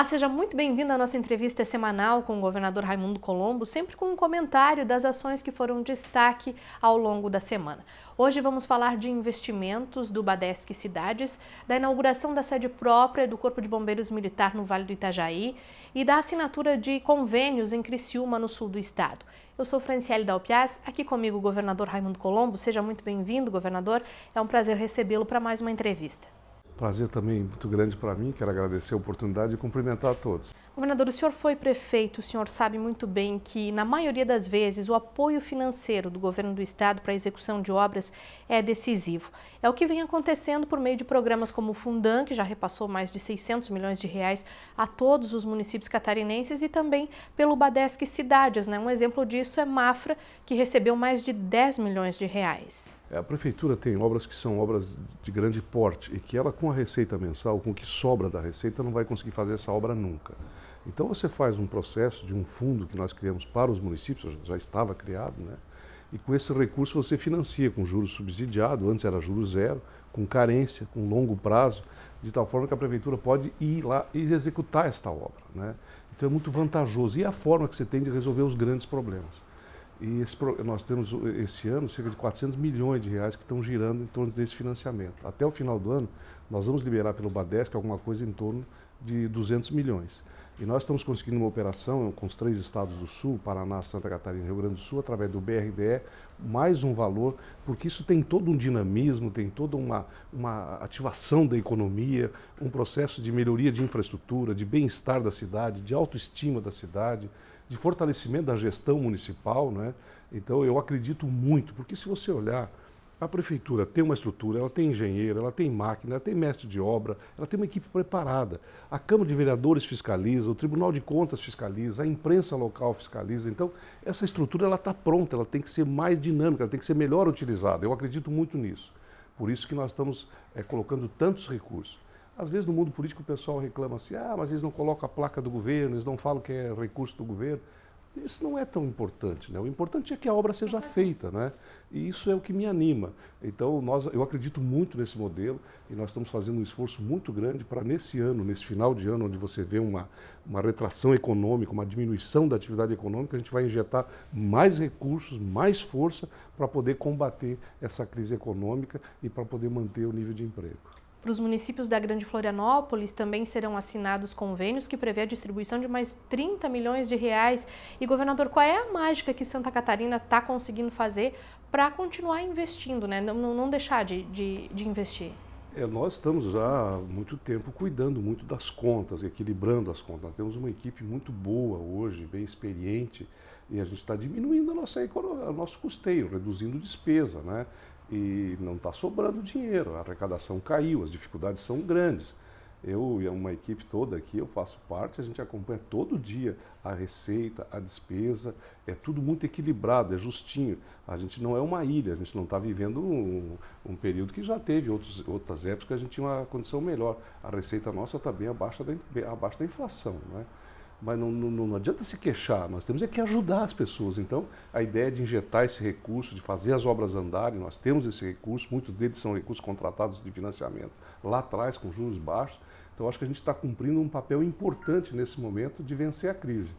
Olá, seja muito bem-vindo à nossa entrevista semanal com o governador Raimundo Colombo, sempre com um comentário das ações que foram destaque ao longo da semana. Hoje vamos falar de investimentos do Badesc Cidades, da inauguração da sede própria do Corpo de Bombeiros Militar no Vale do Itajaí e da assinatura de convênios em Criciúma, no sul do estado. Eu sou Franciele Dalpiaz, aqui comigo o governador Raimundo Colombo. Seja muito bem-vindo, governador. É um prazer recebê-lo para mais uma entrevista. Prazer também muito grande para mim, quero agradecer a oportunidade e cumprimentar a todos. Governador, o senhor foi prefeito, o senhor sabe muito bem que, na maioria das vezes, o apoio financeiro do governo do estado para a execução de obras é decisivo. É o que vem acontecendo por meio de programas como o Fundan, que já repassou mais de 600 milhões de reais a todos os municípios catarinenses, e também pelo Badesc Cidades. Né? Um exemplo disso é Mafra, que recebeu mais de 10 milhões de reais. É, a prefeitura tem obras que são obras de grande porte e que ela, com a receita mensal, com o que sobra da receita, não vai conseguir fazer essa obra nunca. Então você faz um processo de um fundo que nós criamos para os municípios, já estava criado, né? e com esse recurso você financia com juros subsidiado, antes era juros zero, com carência, com longo prazo, de tal forma que a prefeitura pode ir lá e executar esta obra. Né? Então é muito vantajoso. E é a forma que você tem de resolver os grandes problemas. E esse, nós temos esse ano cerca de 400 milhões de reais que estão girando em torno desse financiamento. Até o final do ano, nós vamos liberar pelo Badesc alguma coisa em torno de 200 milhões. E nós estamos conseguindo uma operação com os três estados do Sul, Paraná, Santa Catarina e Rio Grande do Sul, através do BRDE, mais um valor, porque isso tem todo um dinamismo, tem toda uma, uma ativação da economia, um processo de melhoria de infraestrutura, de bem-estar da cidade, de autoestima da cidade, de fortalecimento da gestão municipal. Né? Então, eu acredito muito, porque se você olhar a prefeitura tem uma estrutura, ela tem engenheiro, ela tem máquina, ela tem mestre de obra, ela tem uma equipe preparada. A Câmara de Vereadores fiscaliza, o Tribunal de Contas fiscaliza, a imprensa local fiscaliza. Então, essa estrutura ela está pronta, ela tem que ser mais dinâmica, ela tem que ser melhor utilizada. Eu acredito muito nisso. Por isso que nós estamos é, colocando tantos recursos. Às vezes no mundo político o pessoal reclama assim, ah, mas eles não colocam a placa do governo, eles não falam que é recurso do governo. Isso não é tão importante, né? O importante é que a obra seja feita, né? E isso é o que me anima. Então, nós, eu acredito muito nesse modelo e nós estamos fazendo um esforço muito grande para nesse ano, nesse final de ano, onde você vê uma, uma retração econômica, uma diminuição da atividade econômica, a gente vai injetar mais recursos, mais força para poder combater essa crise econômica e para poder manter o nível de emprego. Para os municípios da Grande Florianópolis também serão assinados convênios que prevê a distribuição de mais 30 milhões de reais. E governador, qual é a mágica que Santa Catarina está conseguindo fazer para continuar investindo, né? não, não deixar de, de, de investir? É, nós estamos já há muito tempo cuidando muito das contas, equilibrando as contas. Nós temos uma equipe muito boa hoje, bem experiente, e a gente está diminuindo a nossa, o nosso custeio, reduzindo despesa. Né? e não está sobrando dinheiro, a arrecadação caiu, as dificuldades são grandes. Eu e uma equipe toda aqui, eu faço parte, a gente acompanha todo dia a receita, a despesa, é tudo muito equilibrado, é justinho. A gente não é uma ilha, a gente não está vivendo um, um, período que já teve outros, outras épocas que a gente tinha uma condição melhor. A receita nossa está bem abaixo da, abaixo da inflação. Né? mas não, não, não, adianta se queixar, nós temos é que ajudar as pessoas. Então, a ideia de injetar esse recurso, de fazer as obras andarem, nós temos esse recurso, muitos deles são recursos contratados de financiamento lá atrás, com juros baixos. Então, acho que a gente está cumprindo um papel importante nesse momento de vencer a crise.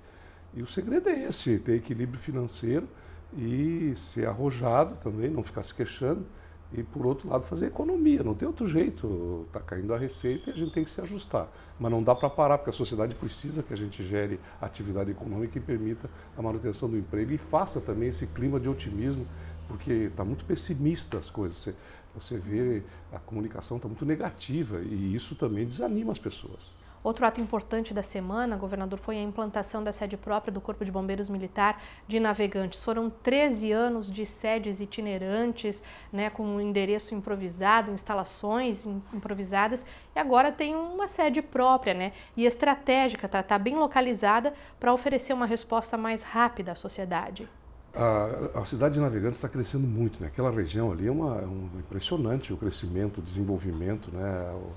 E o segredo é esse: ter equilíbrio financeiro e ser arrojado também, não ficar se queixando e, por outro lado, fazer economia. Não tem outro jeito, está caindo a receita e a gente tem que se ajustar. Mas não dá para parar, porque a sociedade precisa que a gente gere atividade econômica e permita a manutenção do emprego e faça também esse clima de otimismo, porque está muito pessimista as coisas. Você, você vê a comunicação está muito negativa e isso também desanima as pessoas. Outro ato importante da semana, governador, foi a implantação da sede própria do Corpo de Bombeiros Militar de Navegantes. Foram 13 anos de sedes itinerantes, né, com um endereço improvisado, instalações improvisadas, e agora tem uma sede própria né, e estratégica, está tá bem localizada para oferecer uma resposta mais rápida à sociedade. A, a, cidade de Navegantes está crescendo muito, né? Aquela região ali é uma, é um, impressionante o crescimento, o desenvolvimento, né? O,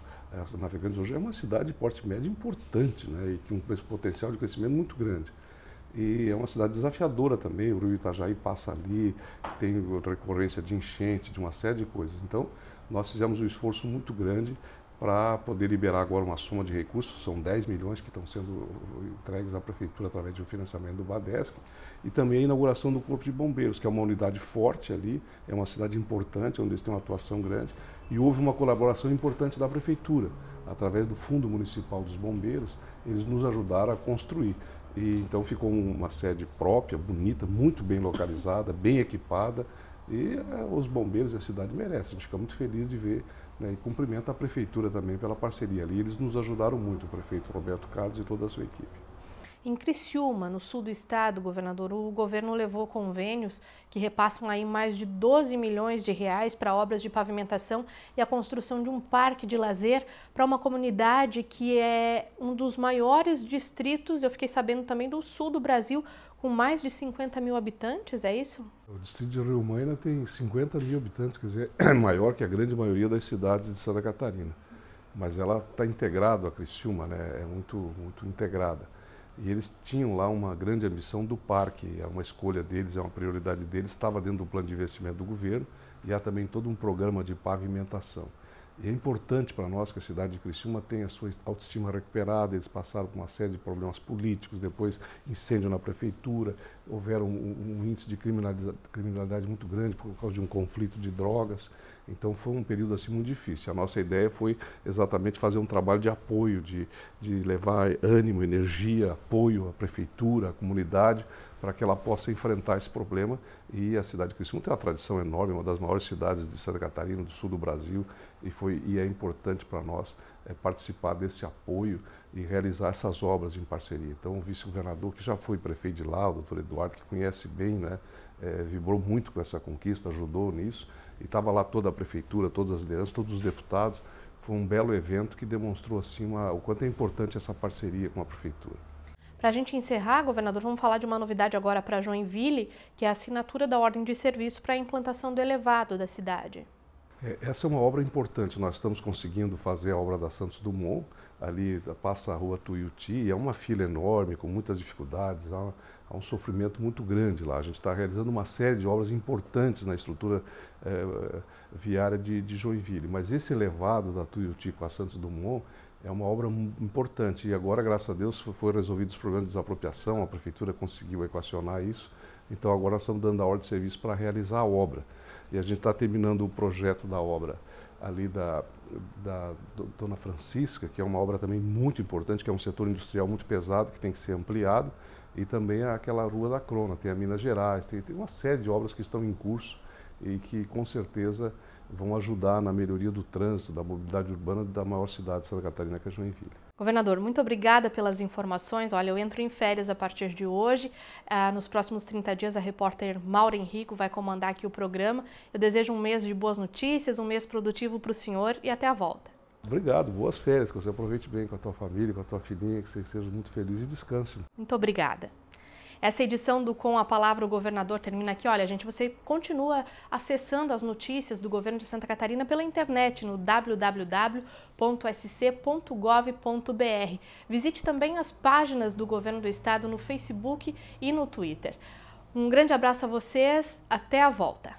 Navegantes hoje é uma cidade de porte médio importante, né? E com um potencial de crescimento muito grande. E é uma cidade desafiadora também, o Rio Itajaí passa ali, tem outra recorrência de enchente, de uma série de coisas. Então, nós fizemos um esforço muito grande para poder liberar agora uma soma de recursos, são 10 milhões que estão sendo entregues à Prefeitura através de um financiamento do Badesc, e também a inauguração do Corpo de Bombeiros, que é uma unidade forte ali, é uma cidade importante, onde eles têm uma atuação grande, e houve uma colaboração importante da Prefeitura, através do Fundo Municipal dos Bombeiros, eles nos ajudaram a construir. E, então ficou uma sede própria, bonita, muito bem localizada, bem equipada, e eh, os bombeiros e a cidade merecem. A gente fica muito feliz de ver né, e cumprimento a prefeitura também pela parceria ali. Eles nos ajudaram muito, o prefeito Roberto Carlos e toda a sua equipe. Em Criciúma, no sul do estado, governador, o governo levou convênios que repassam aí mais de 12 milhões de reais para obras de pavimentação e a construção de um parque de lazer para uma comunidade que é um dos maiores distritos, eu fiquei sabendo também, do sul do Brasil, com mais de 50 mil habitantes, é isso? O distrito de Rio Maina tem 50 mil habitantes, quer dizer, é maior que a grande maioria das cidades de Santa Catarina. Mas ela está integrada a Criciúma, né? é muito, muito integrada. E eles tinham lá uma grande ambição do parque, é uma escolha deles, é uma prioridade deles, estava dentro do plano de investimento do governo e há também todo um programa de pavimentação. E é importante para nós que a cidade de Criciúma tenha a sua autoestima recuperada. Eles passaram por uma série de problemas políticos, depois incêndio na prefeitura, houveram um, um índice de criminalidade, criminalidade, muito grande por causa de um conflito de drogas. Então foi um período assim muito difícil. A nossa ideia foi exatamente fazer um trabalho de apoio, de, de levar ânimo, energia, apoio à prefeitura, à comunidade, para que ela possa enfrentar esse problema. E a cidade de Criciúma tem uma tradição enorme, uma das maiores cidades de Santa Catarina, do sul do Brasil, e, foi, e é importante para nós é, participar desse apoio e realizar essas obras em parceria. Então, o vice-governador, que já foi prefeito de lá, o doutor Eduardo, que conhece bem, né, é, vibrou muito com essa conquista, ajudou nisso, e estava lá toda a prefeitura, todas as lideranças, todos os deputados. Foi um belo evento que demonstrou assim, uma, o quanto é importante essa parceria com a prefeitura. Para a gente encerrar, governador, vamos falar de uma novidade agora para Joinville, que é a assinatura da ordem de serviço para a implantação do elevado da cidade. É, essa é uma obra importante. Nós estamos conseguindo fazer a obra da Santos Dumont. Ali passa a rua Tuiuti, é uma fila enorme, com muitas dificuldades. Há é há um sofrimento muito grande lá. A gente está realizando uma série de obras importantes na estrutura eh, eh, viária de, de, Joinville. Mas esse elevado da Tuiuti com a Santos Dumont é uma obra importante. E agora, graças a Deus, foram resolvidos os problemas de desapropriação, a prefeitura conseguiu equacionar isso. Então agora nós estamos dando a ordem de serviço para realizar a obra. E a gente está terminando o projeto da obra ali da, da Dona Francisca, que é uma obra também muito importante, que é um setor industrial muito pesado, que tem que ser ampliado, e também aquela Rua da Crona, tem a Minas Gerais, tem, tem uma série de obras que estão em curso e que com certeza vão ajudar na melhoria do trânsito, da mobilidade urbana da maior cidade de Santa Catarina, que é Joinville. Governador, muito obrigada pelas informações. Olha, eu entro em férias a partir de hoje. Ah, nos próximos 30 dias, a repórter Maura Henrico vai comandar aqui o programa. Eu desejo um mês de boas notícias, um mês produtivo para o senhor e até a volta. Obrigado, boas férias, que você aproveite bem com a tua família, com a tua filhinha, que vocês sejam muito felizes e descanse. Muito obrigada. Essa edição do Com a Palavra o Governador termina aqui. Olha, gente, você continua acessando as notícias do governo de Santa Catarina pela internet no www.sc.gov.br. Visite também as páginas do governo do estado no Facebook e no Twitter. Um grande abraço a vocês, até a volta.